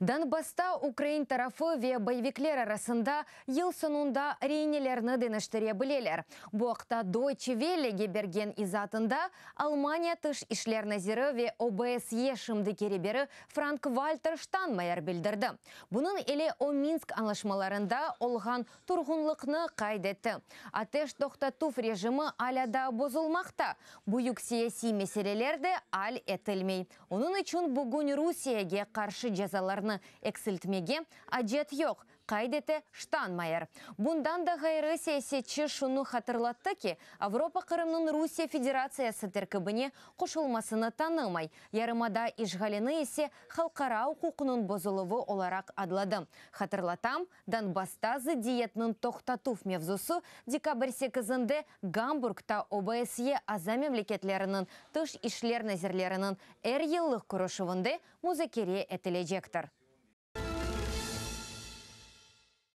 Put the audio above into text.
Данбаста Украин тарафы ве боевиклер арасында ел сонунда рейнелерні дыныштыре білелер. Бұақта Дойче Welleге берген изатында Алмания тыш ишлер назиры ве ОБСЕ шымды керебері Франк Вальтер Штанмайер білдірді. Бұның еле о Минск аңлашмаларында олған тұрғынлықны қайдетті. Атеш туф режимы аляда бозылмақта. Бұйық сияси меселелерді ал етілмей. Оның үчін бүгін Русияге қаршы жазалар шарны эксілтмеге әдет қайдеті штанмайыр. Бұндан да ғайры саясетші шуны хатырлатты ке, Европа Қырымның Русия Федерациясы тіркібіне құшылмасыны танымай, ярымада ижғаліні есе қалқарау құқының бозылығы оларақ адлады. Хатырлатам, Донбастазы диетнің тоқтатуф мевзусы декабрьсе кізінде Гамбургта ОБСЕ аза мемлекетлерінің тыш ишлер нәзірлерінің әр еллік күрішівінде музыкере